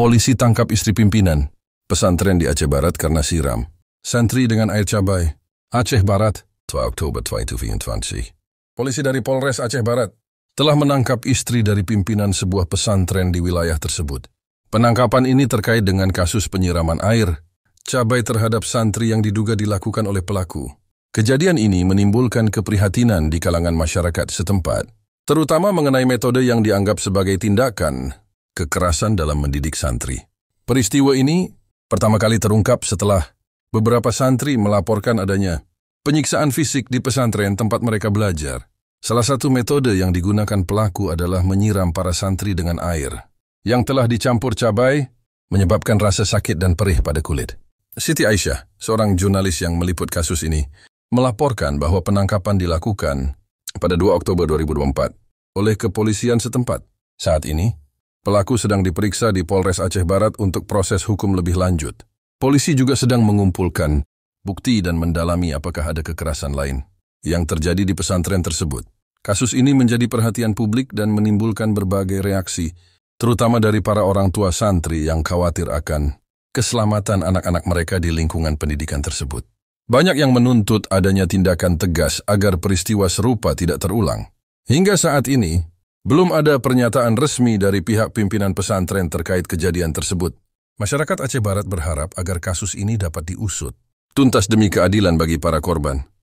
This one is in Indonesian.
Polisi tangkap istri pimpinan. Pesantren di Aceh Barat karena siram. Santri dengan air cabai. Aceh Barat, 2 Oktober 2020. Polisi dari Polres Aceh Barat telah menangkap istri dari pimpinan sebuah pesantren di wilayah tersebut. Penangkapan ini terkait dengan kasus penyiraman air cabai terhadap santri yang diduga dilakukan oleh pelaku. Kejadian ini menimbulkan keprihatinan di kalangan masyarakat setempat, terutama mengenai metode yang dianggap sebagai tindakan kekerasan dalam mendidik santri. Peristiwa ini pertama kali terungkap setelah beberapa santri melaporkan adanya penyiksaan fisik di pesantren tempat mereka belajar. Salah satu metode yang digunakan pelaku adalah menyiram para santri dengan air yang telah dicampur cabai menyebabkan rasa sakit dan perih pada kulit. Siti Aisyah, seorang jurnalis yang meliput kasus ini, melaporkan bahwa penangkapan dilakukan pada 2 Oktober 2024 oleh kepolisian setempat. Saat ini, Pelaku sedang diperiksa di Polres Aceh Barat untuk proses hukum lebih lanjut. Polisi juga sedang mengumpulkan bukti dan mendalami apakah ada kekerasan lain yang terjadi di pesantren tersebut. Kasus ini menjadi perhatian publik dan menimbulkan berbagai reaksi, terutama dari para orang tua santri yang khawatir akan keselamatan anak-anak mereka di lingkungan pendidikan tersebut. Banyak yang menuntut adanya tindakan tegas agar peristiwa serupa tidak terulang. Hingga saat ini, belum ada pernyataan resmi dari pihak pimpinan pesantren terkait kejadian tersebut. Masyarakat Aceh Barat berharap agar kasus ini dapat diusut. Tuntas demi keadilan bagi para korban.